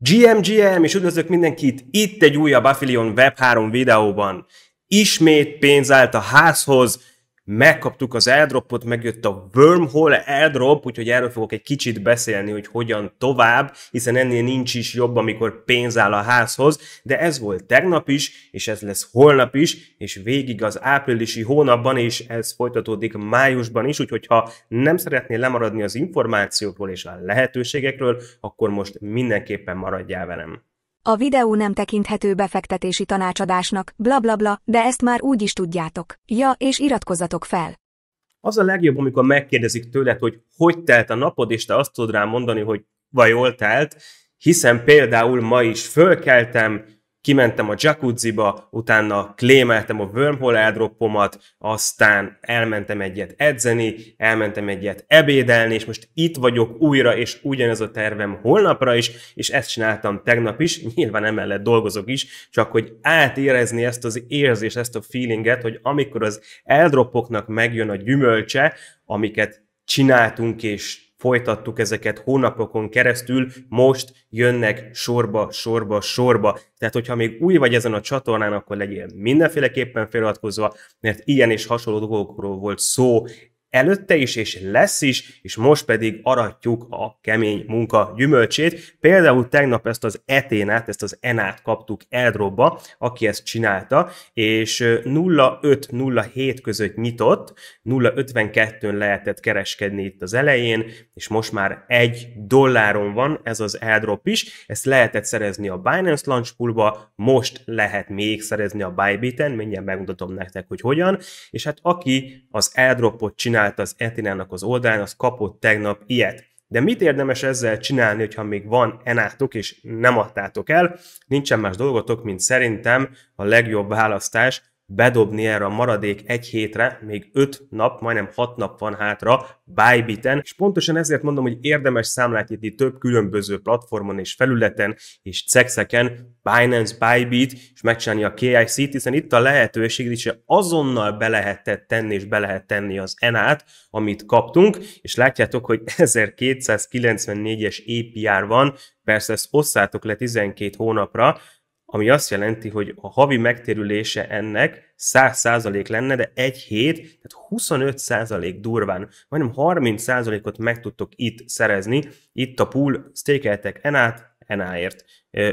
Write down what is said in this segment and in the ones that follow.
GMGM, és üdvözlök mindenkit itt egy újabb Affilion Web3 videóban. Ismét pénz állt a házhoz, megkaptuk az eldropot, megjött a Wormhole eldrop, úgyhogy erről fogok egy kicsit beszélni, hogy hogyan tovább, hiszen ennél nincs is jobb, amikor pénz áll a házhoz, de ez volt tegnap is, és ez lesz holnap is, és végig az áprilisi hónapban, és ez folytatódik májusban is, úgyhogy ha nem szeretnél lemaradni az információkról és a lehetőségekről, akkor most mindenképpen maradjál velem. A videó nem tekinthető befektetési tanácsadásnak, blablabla, bla, bla, de ezt már úgy is tudjátok. Ja, és iratkozzatok fel! Az a legjobb, amikor megkérdezik tőled, hogy hogy telt a napod, és te azt tudod rám mondani, hogy vagy jól telt, hiszen például ma is fölkeltem, kimentem a jacuzziba, utána klémeltem a wormhole eldroppomat, aztán elmentem egyet edzeni, elmentem egyet ebédelni, és most itt vagyok újra, és ugyanez a tervem holnapra is, és ezt csináltam tegnap is, nyilván emellett dolgozok is, csak hogy átérezni ezt az érzést, ezt a feelinget, hogy amikor az eldropoknak megjön a gyümölcse, amiket csináltunk és folytattuk ezeket hónapokon keresztül, most jönnek sorba, sorba, sorba. Tehát, hogyha még új vagy ezen a csatornán, akkor legyél mindenféleképpen feliratkozva, mert ilyen és hasonló dolgokról volt szó előtte is, és lesz is, és most pedig aratjuk a kemény munka gyümölcsét. Például tegnap ezt az eténát, ezt az enát kaptuk Eldrobba, aki ezt csinálta, és 05-07 között nyitott, 0,52-n lehetett kereskedni itt az elején, és most már egy dolláron van ez az Eldrop is, ezt lehetett szerezni a Binance Launch Poolba, most lehet még szerezni a Bybit-en, mindjárt megmutatom nektek, hogy hogyan, és hát aki az Eldropot csinál, csinálta az Etinának az oldalán, az kapott tegnap ilyet. De mit érdemes ezzel csinálni, hogyha még van enátok és nem adtátok el? Nincsen más dolgotok, mint szerintem a legjobb választás, bedobni erre a maradék egy hétre, még öt nap, majdnem hat nap van hátra Bybiten, és pontosan ezért mondom, hogy érdemes számlát nyitni több különböző platformon és felületen és cekszeken, Binance, Bybit, és megcsinálni a KIC-t, hiszen itt a lehetőség is azonnal be lehetett tenni, és be lehet tenni az NA-t, amit kaptunk, és látjátok, hogy 1294-es APR van, persze ezt osszátok le 12 hónapra, ami azt jelenti, hogy a havi megtérülése ennek 100% lenne, de egy hét, tehát 25% durván, majdnem 30%-ot meg tudtok itt szerezni, itt a pool, stékeltek enát, enáért.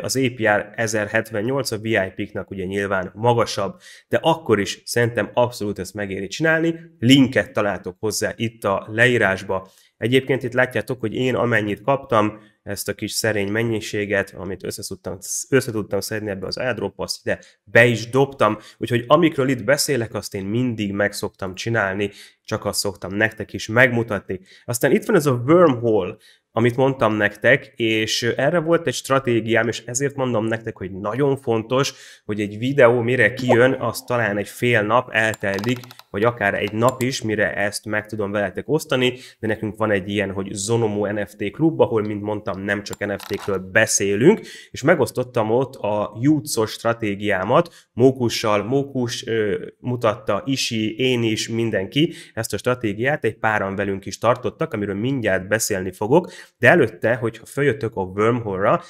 Az APR 1078 a VIP-knak ugye nyilván magasabb, de akkor is szerintem abszolút ezt megéri csinálni. Linket találtok hozzá itt a leírásba. Egyébként itt látjátok, hogy én amennyit kaptam, ezt a kis szerény mennyiséget, amit összetudtam, összetudtam szedni ebbe az airdrop azt ide be is dobtam, úgyhogy amikről itt beszélek, azt én mindig meg szoktam csinálni, csak azt szoktam nektek is megmutatni. Aztán itt van ez a wormhole, amit mondtam nektek, és erre volt egy stratégiám, és ezért mondom nektek, hogy nagyon fontos, hogy egy videó mire kijön, az talán egy fél nap eltelik, vagy akár egy nap is, mire ezt meg tudom veletek osztani, de nekünk van egy ilyen, hogy Zonomo NFT klub, ahol, mint mondtam, nem csak NFT-kről beszélünk, és megosztottam ott a Jutsos stratégiámat, Mókussal, Mókus ö, mutatta, Isi, én is, mindenki ezt a stratégiát, egy páran velünk is tartottak, amiről mindjárt beszélni fogok, de előtte, hogyha följöttök a Wormhole-ra,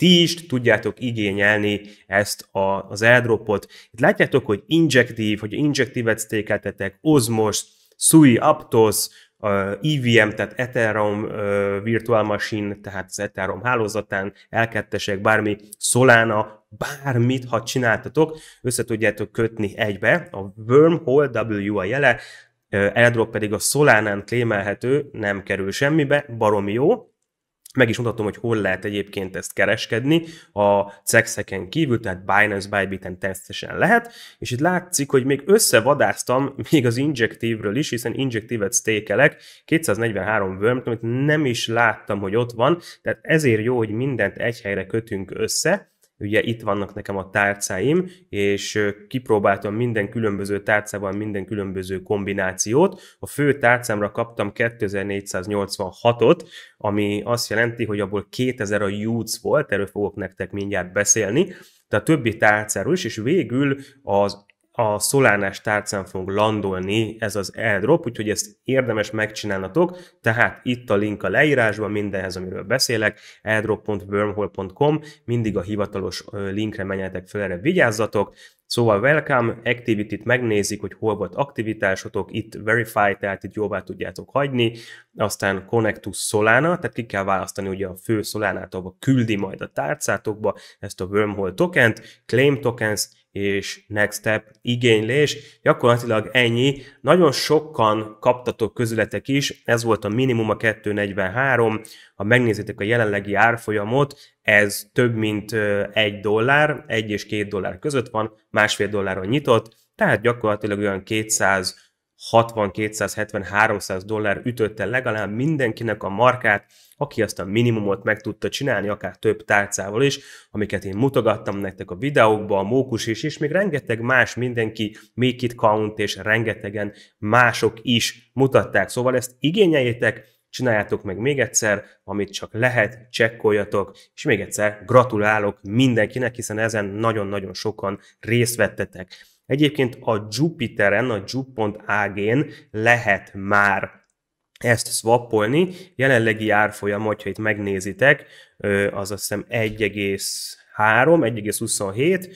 ti is tudjátok igényelni ezt a, az airdropot. Itt látjátok, hogy injektív, hogy injektívet stékeltetek, Osmos, Sui, Aptos, EVM, tehát Ethereum Virtual Machine, tehát az Ethereum hálózatán, l bármi, Solana, bármit, ha csináltatok, össze tudjátok kötni egybe, a Wormhole W a jele, airdrop pedig a Solánán klémelhető, nem kerül semmibe, baromi jó, meg is mutatom, hogy hol lehet egyébként ezt kereskedni a cexeken kívül, tehát Binance, Bybit-en tesztesen lehet, és itt látszik, hogy még összevadáztam még az Injective-ről is, hiszen Injective-et stékelek, 243 worm amit nem is láttam, hogy ott van, tehát ezért jó, hogy mindent egy helyre kötünk össze, ugye itt vannak nekem a tárcáim, és kipróbáltam minden különböző tárcával minden különböző kombinációt. A fő tárcámra kaptam 2486-ot, ami azt jelenti, hogy abból 2000 a Youths volt, erről fogok nektek mindjárt beszélni, de a többi tárcáról is, és végül az a szolánás tárcán fog landolni ez az airdrop, úgyhogy ezt érdemes megcsinálnatok, tehát itt a link a leírásban mindenhez, amiről beszélek, airdrop.wormhole.com, mindig a hivatalos linkre menjetek fel, erre vigyázzatok, Szóval welcome, activity-t megnézik, hogy hol volt aktivitásotok, itt verify, tehát itt jóvá tudjátok hagyni, aztán connect to Solana, tehát ki kell választani ugye a fő Solana-t, küldi majd a tárcátokba ezt a wormhole tokent, claim tokens, és next step igénylés. Gyakorlatilag ennyi. Nagyon sokan kaptatok közületek is, ez volt a minimum a 243, ha megnézitek a jelenlegi árfolyamot, ez több mint egy dollár, egy és két dollár között van, másfél dollárra nyitott, tehát gyakorlatilag olyan 200 60-270-300 dollár ütötte legalább mindenkinek a markát, aki azt a minimumot meg tudta csinálni, akár több tárcával is, amiket én mutogattam nektek a videókba, a mókus is, és még rengeteg más mindenki, Make It Count, és rengetegen mások is mutatták. Szóval ezt igényeljétek, csináljátok meg még egyszer, amit csak lehet, csekkoljatok, és még egyszer gratulálok mindenkinek, hiszen ezen nagyon-nagyon sokan részt vettetek. Egyébként a Jupiteren, a ju.ag-n lehet már ezt swappolni. Jelenlegi árfolyam, hogyha itt megnézitek, az azt hiszem 1,3, 1,27,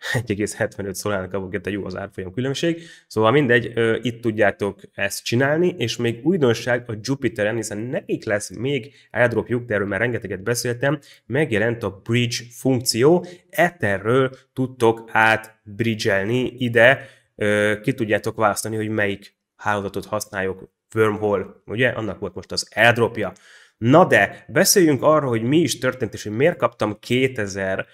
1,75 szolának kapok egy jó az árfolyam különbség. Szóval mindegy, itt tudjátok ezt csinálni, és még újdonság a Jupiteren, hiszen nekik lesz még airdropjuk, de erről már rengeteget beszéltem, megjelent a bridge funkció, Etherről tudtok átbridgelni ide, ki tudjátok választani, hogy melyik hálózatot használjuk, Wormhole, ugye? Annak volt most az airdropja. Na de, beszéljünk arról, hogy mi is történt, és hogy miért kaptam 2000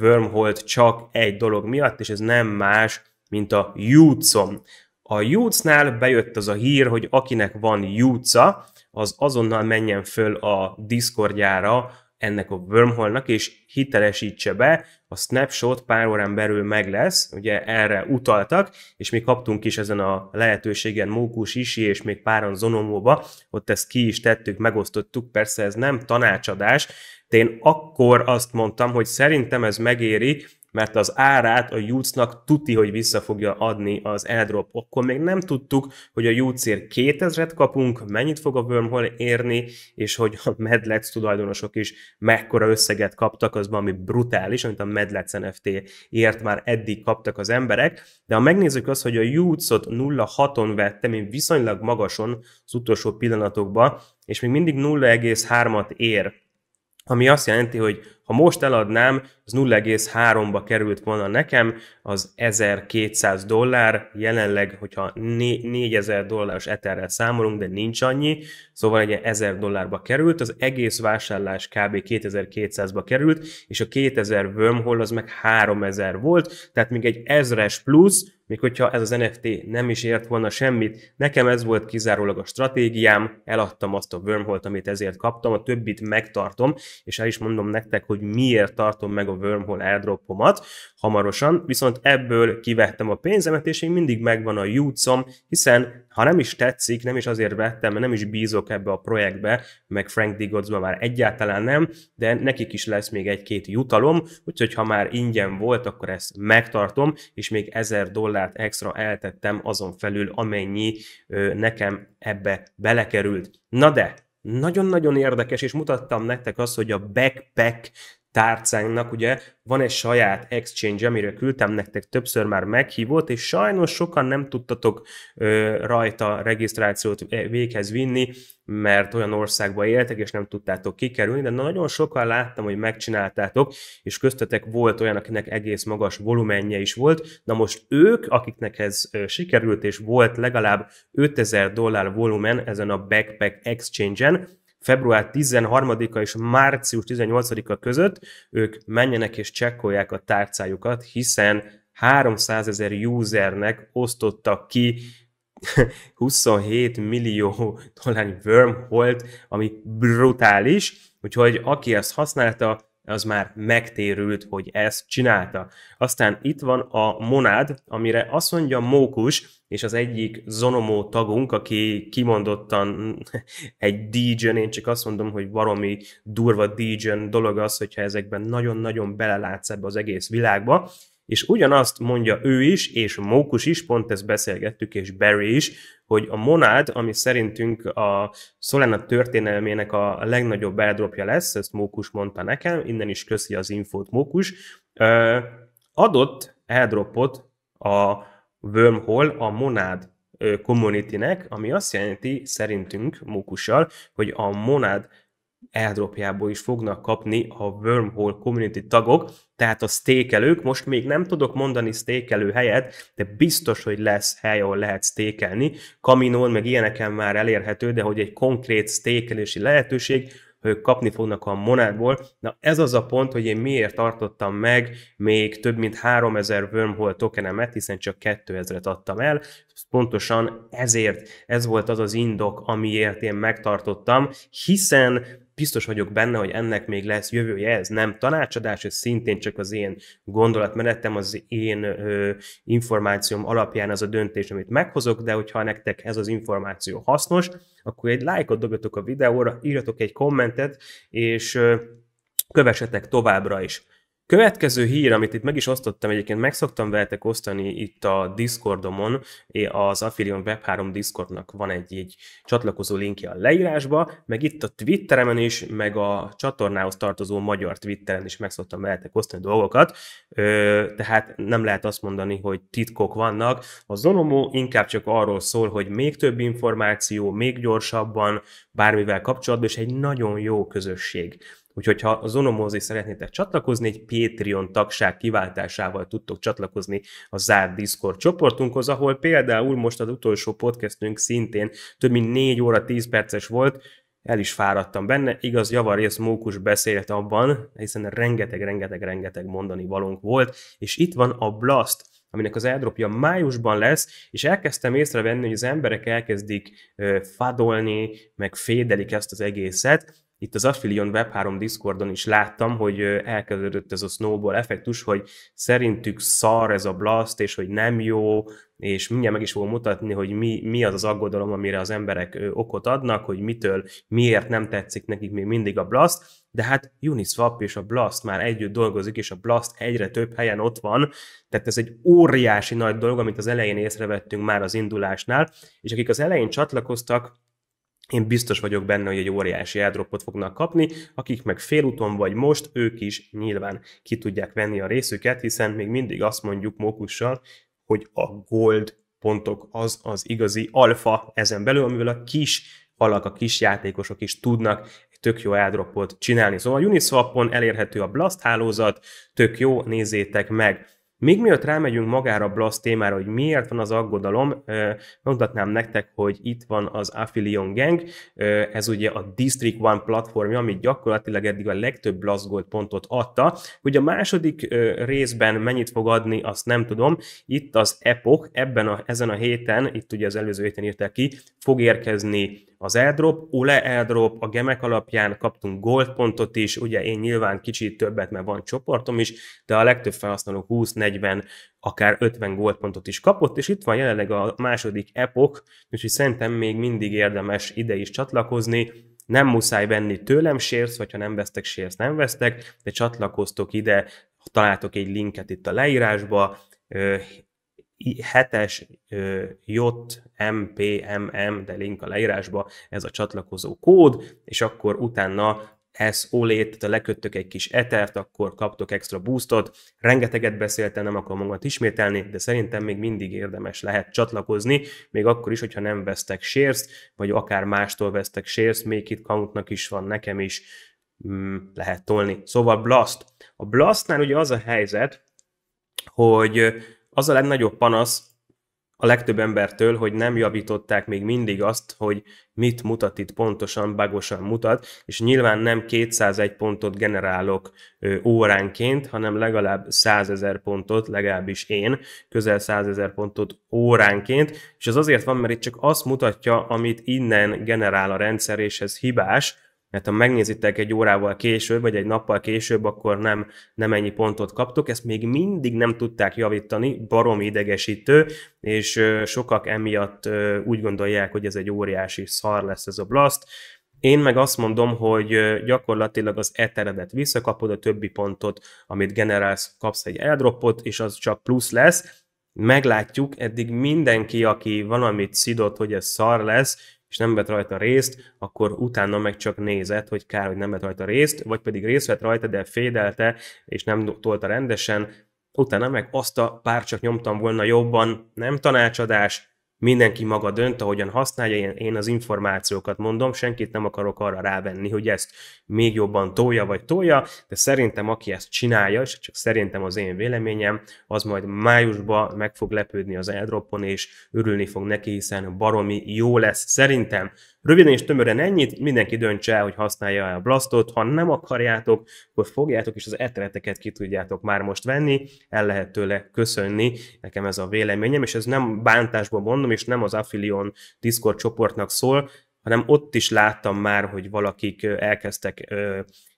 Wormhole csak egy dolog miatt, és ez nem más, mint a jutszom. A jutznál bejött az a hír, hogy akinek van jutza, az azonnal menjen föl a Discordjára ennek a wormhole-nak, és hitelesítse be, a snapshot pár órán belül meg lesz, ugye erre utaltak, és mi kaptunk is ezen a lehetőségen Mókus Isi, és még páran Zonomóba, ott ezt ki is tettük, megosztottuk, persze ez nem tanácsadás, de én akkor azt mondtam, hogy szerintem ez megéri, mert az árát a Jutsnak tuti, hogy vissza fogja adni az airdrop. Akkor még nem tudtuk, hogy a Jutsért 2000-et kapunk, mennyit fog a Wormhole érni, és hogy a Medlex tulajdonosok is mekkora összeget kaptak, az valami brutális, amit a Medlex NFT ért már eddig kaptak az emberek, de ha megnézzük azt, hogy a Jutsot 0,6-on vettem, én viszonylag magason az utolsó pillanatokban, és még mindig 0,3-at ér ami azt jelenti, hogy ha most eladnám, az 0,3-ba került volna nekem, az 1200 dollár, jelenleg, hogyha 4000 dolláros eterrel számolunk, de nincs annyi, szóval egy 1000 dollárba került, az egész vásárlás kb. 2200-ba került, és a 2000 wormhole az meg 3000 volt, tehát még egy ezres plusz, még hogyha ez az NFT nem is ért volna semmit, nekem ez volt kizárólag a stratégiám, eladtam azt a wormhole amit ezért kaptam, a többit megtartom, és el is mondom nektek, hogy hogy miért tartom meg a Wormhole airdropomat hamarosan, viszont ebből kivettem a pénzemet, és én mindig megvan a jutszom, hiszen ha nem is tetszik, nem is azért vettem, mert nem is bízok ebbe a projektbe, meg Frank Diggodsba már egyáltalán nem, de nekik is lesz még egy-két jutalom, úgyhogy ha már ingyen volt, akkor ezt megtartom, és még 1000 dollárt extra eltettem azon felül, amennyi ö, nekem ebbe belekerült. Na de, nagyon-nagyon érdekes, és mutattam nektek azt, hogy a backpack tárcánknak ugye van egy saját exchange, amire küldtem nektek többször már meghívót, és sajnos sokan nem tudtatok ö, rajta regisztrációt véghez vinni, mert olyan országba éltek, és nem tudtátok kikerülni, de nagyon sokan láttam, hogy megcsináltátok, és köztetek volt olyan, akinek egész magas volumenje is volt, na most ők, akiknek ez sikerült, és volt legalább 5000 dollár volumen ezen a Backpack Exchange-en, február 13-a és március 18-a között ők menjenek és csekkolják a tárcájukat, hiszen 300 ezer usernek osztottak ki 27 millió dollárnyi wormhole ami brutális, úgyhogy aki ezt használta, az már megtérült, hogy ezt csinálta. Aztán itt van a monád, amire azt mondja Mókus, és az egyik zonomó tagunk, aki kimondottan egy dj én csak azt mondom, hogy valami durva DJ dolog az, hogyha ezekben nagyon-nagyon belelátsz ebbe az egész világba, és ugyanazt mondja ő is, és Mókus is, pont ezt beszélgettük, és Barry is, hogy a monád, ami szerintünk a Solana történelmének a legnagyobb eldropja lesz, ezt Mókus mondta nekem, innen is köszi az infót Mókus, adott eldropot a Wormhole a monád communitynek, ami azt jelenti szerintünk Mókussal, hogy a monád airdropjából is fognak kapni a Wormhole community tagok, tehát a stékelők, most még nem tudok mondani stékelő helyet, de biztos, hogy lesz hely, ahol lehet stékelni. Kaminón, meg ilyeneken már elérhető, de hogy egy konkrét stékelési lehetőség, ők kapni fognak a monádból. Na ez az a pont, hogy én miért tartottam meg még több mint 3000 wormhole tokenemet, hiszen csak 2000-et adtam el. Pontosan ezért ez volt az az indok, amiért én megtartottam, hiszen biztos vagyok benne, hogy ennek még lesz jövője, ez nem tanácsadás, ez szintén csak az én gondolatmenetem, az én ö, információm alapján az a döntés, amit meghozok, de hogyha nektek ez az információ hasznos, akkor egy lájkot dobjatok a videóra, írjatok egy kommentet, és ö, kövessetek továbbra is. Következő hír, amit itt meg is osztottam, egyébként meg szoktam veletek osztani itt a Discordomon, az Affilion Web3 Discordnak van egy, egy csatlakozó linkje a leírásba, meg itt a Twitteremen is, meg a csatornához tartozó magyar Twitteren is meg szoktam veletek osztani dolgokat, Ö, tehát nem lehet azt mondani, hogy titkok vannak. A Zonomo inkább csak arról szól, hogy még több információ, még gyorsabban, bármivel kapcsolatban, és egy nagyon jó közösség Úgyhogy ha a Onomózé szeretnétek csatlakozni, egy Patreon tagság kiváltásával tudtok csatlakozni a zárt Discord csoportunkhoz, ahol például most az utolsó podcastünk szintén több mint 4 óra 10 perces volt, el is fáradtam benne, igaz javarész mókus beszélt abban, hiszen rengeteg, rengeteg, rengeteg mondani valónk volt, és itt van a Blast, aminek az eldropja májusban lesz, és elkezdtem észrevenni, hogy az emberek elkezdik fadolni, meg fédelik ezt az egészet, itt az Affilion Web3 Discordon is láttam, hogy elkezdődött ez a snowball effektus, hogy szerintük szar ez a blast, és hogy nem jó, és mindjárt meg is fogom mutatni, hogy mi, mi az az aggodalom, amire az emberek okot adnak, hogy mitől, miért nem tetszik nekik még mindig a blast, de hát Uniswap és a Blast már együtt dolgozik, és a Blast egyre több helyen ott van, tehát ez egy óriási nagy dolog, amit az elején észrevettünk már az indulásnál, és akik az elején csatlakoztak, én biztos vagyok benne, hogy egy óriási eldropot fognak kapni, akik meg félúton vagy most, ők is nyilván ki tudják venni a részüket, hiszen még mindig azt mondjuk mókussal, hogy a gold pontok az az igazi alfa ezen belül, amivel a kis alak, a kis játékosok is tudnak egy tök jó eldropot csinálni. Szóval a Uniswap-on elérhető a Blast hálózat, tök jó, nézzétek meg. Még mielőtt rámegyünk magára a Blast témára, hogy miért van az aggodalom, megmutatnám nektek, hogy itt van az affiliate Gang, ez ugye a District One platformja, ami gyakorlatilag eddig a legtöbb Blast Gold pontot adta. Ugye a második részben mennyit fog adni, azt nem tudom. Itt az Epoch, ebben a, ezen a héten, itt ugye az előző héten írták ki, fog érkezni az airdrop, ule airdrop, a gemek alapján kaptunk gold pontot is, ugye én nyilván kicsit többet, mert van csoportom is, de a legtöbb felhasználó 20 41-ben akár 50 gólpontot is kapott, és itt van jelenleg a második epok, úgyhogy szerintem még mindig érdemes ide is csatlakozni, nem muszáj venni tőlem sérsz, vagy ha nem vesztek sérsz, nem vesztek, de csatlakoztok ide, találtok egy linket itt a leírásba, 7-es MPMM, de link a leírásba, ez a csatlakozó kód, és akkor utána olét, tehát leköttök egy kis etert, akkor kaptok extra boostot. Rengeteget beszéltem, nem akarom magat ismételni, de szerintem még mindig érdemes lehet csatlakozni, még akkor is, hogyha nem vesztek shares vagy akár mástól vesztek shares még itt countnak is van, nekem is mm, lehet tolni. Szóval Blast. A Blastnál ugye az a helyzet, hogy az a legnagyobb panasz, a legtöbb embertől, hogy nem javították még mindig azt, hogy mit mutat itt pontosan, bagosan mutat, és nyilván nem 201 pontot generálok ö, óránként, hanem legalább 100 ezer pontot, legalábbis én, közel 100 ezer pontot óránként, és ez azért van, mert itt csak azt mutatja, amit innen generál a rendszer, és ez hibás, mert ha megnézitek egy órával később, vagy egy nappal később, akkor nem, nem ennyi pontot kaptok. Ezt még mindig nem tudták javítani, barom idegesítő, és sokak emiatt úgy gondolják, hogy ez egy óriási szar lesz ez a blast. Én meg azt mondom, hogy gyakorlatilag az eteredet visszakapod, a többi pontot, amit generálsz, kapsz egy eldropot, és az csak plusz lesz. Meglátjuk, eddig mindenki, aki valamit szidott, hogy ez szar lesz, és nem vett rajta részt, akkor utána meg csak nézett, hogy kár, hogy nem vett rajta részt, vagy pedig részt vett rajta, de fédelte, és nem tolta rendesen, utána meg azt a pár csak nyomtam volna jobban, nem tanácsadás, mindenki maga dönt, ahogyan használja, én az információkat mondom, senkit nem akarok arra rávenni, hogy ezt még jobban tolja vagy tolja, de szerintem aki ezt csinálja, és csak szerintem az én véleményem, az majd májusban meg fog lepődni az airdropon, és örülni fog neki, hiszen baromi jó lesz. Szerintem Röviden és tömören ennyit, mindenki döntse el, hogy használja a Blastot, ha nem akarjátok, akkor fogjátok, és az etereteket ki tudjátok már most venni, el lehet tőle köszönni, nekem ez a véleményem, és ez nem bántásból mondom, és nem az Affilion Discord csoportnak szól, hanem ott is láttam már, hogy valakik elkezdtek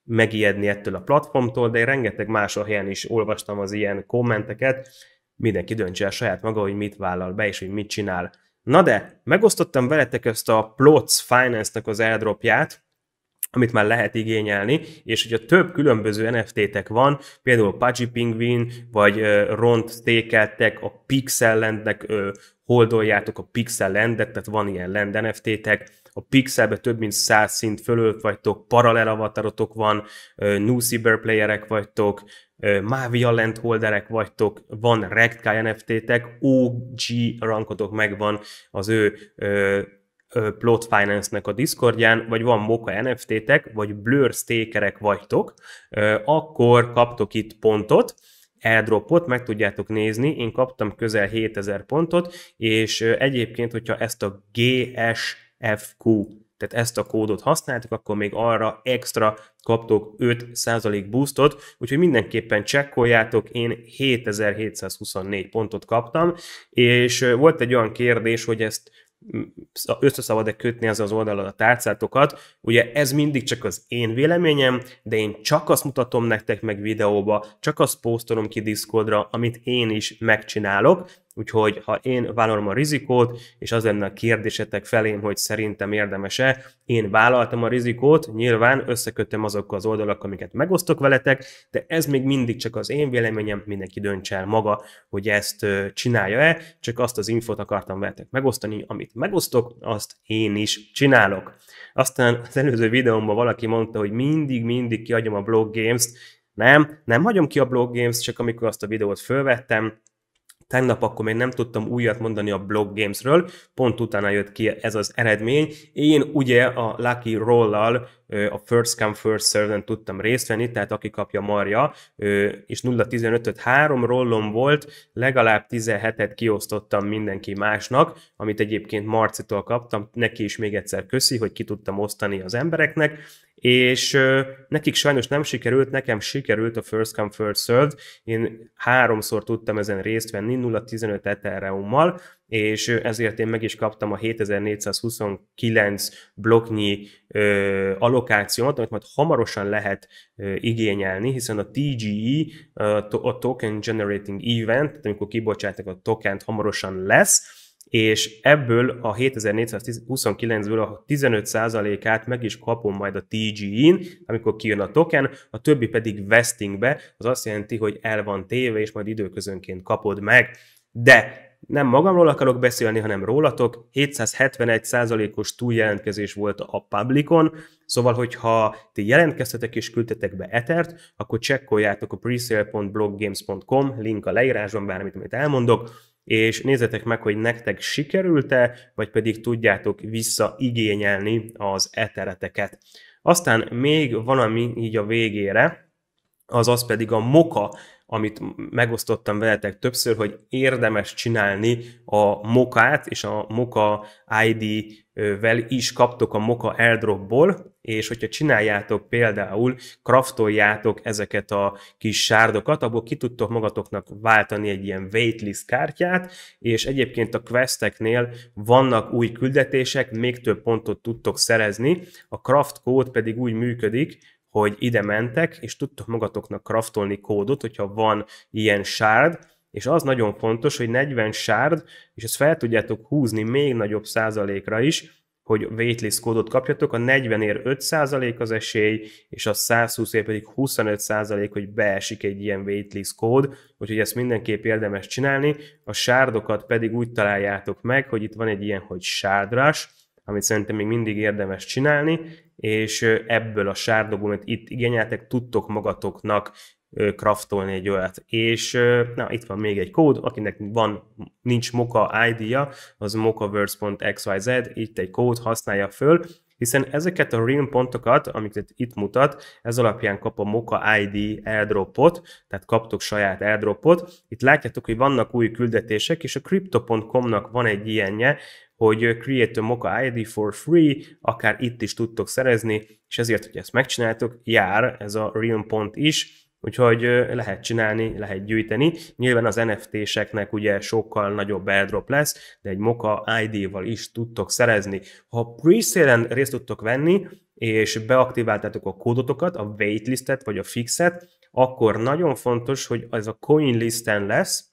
megijedni ettől a platformtól, de én rengeteg más a helyen is olvastam az ilyen kommenteket, mindenki döntse el saját maga, hogy mit vállal be, és hogy mit csinál. Na de, megosztottam veletek ezt a Plots Finance-nek az airdropját, amit már lehet igényelni, és hogyha több különböző NFT-tek van, például Pudgy Penguin, vagy uh, Ront Stakeltek, a Pixel Landnek uh, holdoljátok a Pixel Landet, tehát van ilyen Land NFT-tek, a Pixelbe több mint 100 szint fölött vagytok, paralel avatarotok van, uh, new Playerek vagytok, Land holderek vagytok, van rektkai NFT-tek, OG rankotok megvan az ő ö, ö, Plot Finance-nek a Discordján, vagy van Moka NFT-tek, vagy Blur Stakerek vagytok, ö, akkor kaptok itt pontot, airdropot, meg tudjátok nézni, én kaptam közel 7000 pontot, és egyébként, hogyha ezt a GSFQ tehát ezt a kódot használtak akkor még arra extra kaptok 5% boostot, úgyhogy mindenképpen csekkoljátok, én 7724 pontot kaptam, és volt egy olyan kérdés, hogy ezt összeszabad e kötni az az oldalon a tárcátokat. Ugye ez mindig csak az én véleményem, de én csak azt mutatom nektek meg videóba, csak azt posztolom ki Discordra, amit én is megcsinálok, Úgyhogy ha én vállalom a rizikót, és az lenne a kérdésetek felém, hogy szerintem érdemese, én vállaltam a rizikót, nyilván összekötöm azokkal az oldalakkal, amiket megosztok veletek, de ez még mindig csak az én véleményem, mindenki dönts el maga, hogy ezt csinálja-e, csak azt az infót akartam veletek megosztani, amit megosztok, azt én is csinálok. Aztán az előző videómban valaki mondta, hogy mindig-mindig kiadjam a blog games-t, nem, nem hagyom ki a blog games csak amikor azt a videót fölvettem, Tegnap akkor még nem tudtam újat mondani a Blog Gamesről, pont utána jött ki ez az eredmény. Én ugye a Lucky Roll-al a First Come First Serve-en tudtam részt venni, tehát aki kapja marja, és 0-15-öt három rollom volt, legalább 17-et kiosztottam mindenki másnak, amit egyébként Marcitól kaptam, neki is még egyszer köszi, hogy ki tudtam osztani az embereknek, és nekik sajnos nem sikerült, nekem sikerült a first come, first served. Én háromszor tudtam ezen részt venni, 0-15 Ethereummal, és ezért én meg is kaptam a 7429 blokknyi ö, allokációmat, amit majd hamarosan lehet ö, igényelni, hiszen a TGE, a Token Generating Event, amikor kibocsátják a tokent, hamarosan lesz, és ebből a 7429-ből a 15%-át meg is kapom majd a TG-in, amikor kijön a token, a többi pedig vestingbe, az azt jelenti, hogy el van téve, és majd időközönként kapod meg. De nem magamról akarok beszélni, hanem rólatok. 771%-os túljelentkezés volt a Publicon, szóval, hogyha ti jelentkeztetek és küldtetek be Etert, akkor csekkoljátok a presale.bloggames.com, link a leírásban, bármit, amit elmondok, és nézzetek meg, hogy nektek sikerült-e, vagy pedig tudjátok visszaigényelni az etereteket. Aztán még valami így a végére, az az pedig a Moka amit megosztottam veletek többször, hogy érdemes csinálni a mokát, és a Moka ID-vel is kaptok a Moka airdropból, és hogyha csináljátok például, kraftoljátok ezeket a kis sárdokat, abból ki tudtok magatoknak váltani egy ilyen waitlist kártyát, és egyébként a questeknél vannak új küldetések, még több pontot tudtok szerezni, a craft code pedig úgy működik, hogy ide mentek, és tudtok magatoknak kraftolni kódot, hogyha van ilyen sárd, és az nagyon fontos, hogy 40 sárd, és ezt fel tudjátok húzni még nagyobb százalékra is, hogy waitlist kódot kapjatok, a 40 ér 5 százalék az esély, és a 120 ér pedig 25 százalék, hogy beesik egy ilyen waitlist kód, úgyhogy ezt mindenképp érdemes csinálni, a sárdokat pedig úgy találjátok meg, hogy itt van egy ilyen, hogy sárdrás, amit szerintem még mindig érdemes csinálni, és ebből a sárdobból, amit itt igényeltek, tudtok magatoknak kraftolni egy olyat. És na, itt van még egy kód, akinek van, nincs Moka ID-ja, az mokaverse.xyz, itt egy kód, használja föl, hiszen ezeket a Realm pontokat, amiket itt mutat, ez alapján kap a Moka ID airdropot, tehát kaptok saját airdropot. Itt látjátok, hogy vannak új küldetések, és a Crypto.com-nak van egy ilyenje, hogy Create a moka ID for free, akár itt is tudtok szerezni, és ezért, hogy ezt megcsináltok, jár ez a Realm pont is, Úgyhogy lehet csinálni, lehet gyűjteni. Nyilván az NFT-seknek ugye sokkal nagyobb airdrop lesz, de egy Moka ID-val is tudtok szerezni. Ha pre részt tudtok venni, és beaktiváltátok a kódotokat, a waitlistet vagy a fixet, akkor nagyon fontos, hogy ez a coin listen lesz,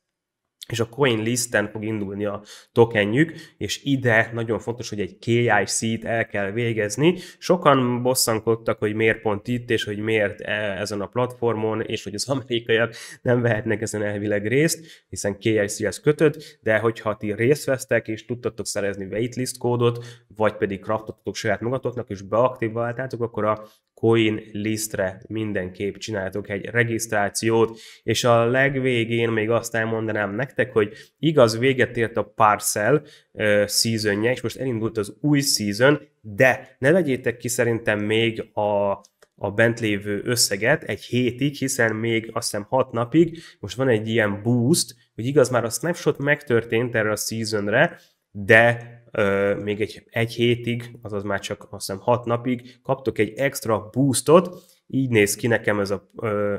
és a coin listen fog indulni a tokenjük, és ide nagyon fontos, hogy egy KIC-t el kell végezni. Sokan bosszankodtak, hogy miért pont itt, és hogy miért e, ezen a platformon, és hogy az amerikaiak nem vehetnek ezen elvileg részt, hiszen kic ez kötött, de hogyha ti részt vesztek, és tudtatok szerezni waitlist kódot, vagy pedig kraftoltatok saját magatoknak, és beaktiváltátok, akkor a coin listre mindenképp csináltok egy regisztrációt, és a legvégén még azt elmondanám nektek, nektek, hogy igaz, véget ért a Parcel uh, és most elindult az új season, de ne vegyétek ki szerintem még a a bent lévő összeget egy hétig, hiszen még azt hiszem hat napig, most van egy ilyen boost, hogy igaz már a snapshot megtörtént erre a seasonre, de ö, még egy, egy hétig, azaz már csak azt hiszem hat napig kaptok egy extra boostot, így néz ki nekem ez, a,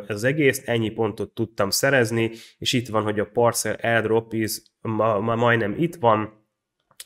ez az egész, ennyi pontot tudtam szerezni, és itt van, hogy a parcel airdrop is ma, ma majdnem itt van,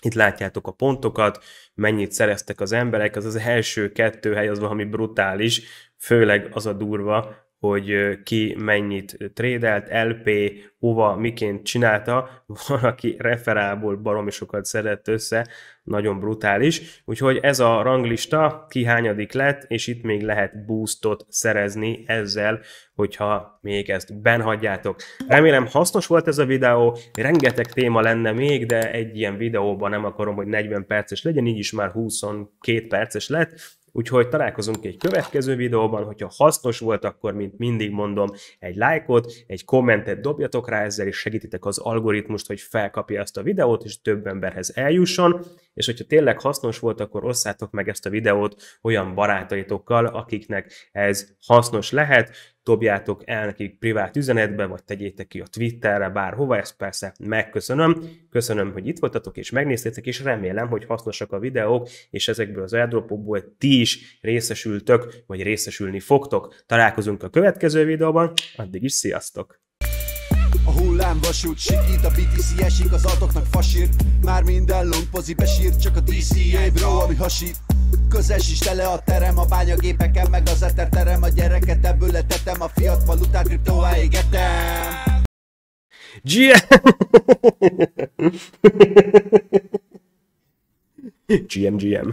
itt látjátok a pontokat, mennyit szereztek az emberek, az az első kettő hely az valami brutális, főleg az a durva, hogy ki mennyit trédelt, LP, hova, miként csinálta, van, aki referából baromi sokat szedett össze, nagyon brutális, úgyhogy ez a ranglista kihányadik lett, és itt még lehet boostot szerezni ezzel, hogyha még ezt benhagyjátok. Remélem hasznos volt ez a videó, rengeteg téma lenne még, de egy ilyen videóban nem akarom, hogy 40 perces legyen, így is már 22 perces lett, Úgyhogy találkozunk egy következő videóban, hogyha hasznos volt, akkor mint mindig mondom, egy lájkot, egy kommentet dobjatok rá ezzel, és segítitek az algoritmust, hogy felkapja ezt a videót, és több emberhez eljusson, és hogyha tényleg hasznos volt, akkor osszátok meg ezt a videót olyan barátaitokkal, akiknek ez hasznos lehet, dobjátok el nekik privát üzenetbe, vagy tegyétek ki a Twitterre, bárhova, ezt persze megköszönöm. Köszönöm, hogy itt voltatok és megnéztétek, és remélem, hogy hasznosak a videók, és ezekből az airdropokból ti is részesültök, vagy részesülni fogtok. Találkozunk a következő videóban, addig is sziasztok! A hullám vasút sikít, a BTC esik, az altoknak fasírt Már minden long pozi besírt, csak a DCA bro, ami hasít Közes is tele a terem, a bányagépeken meg az eterterem A gyereket ebből letetem, a fiat valutát kriptóvá égetem GM GM GM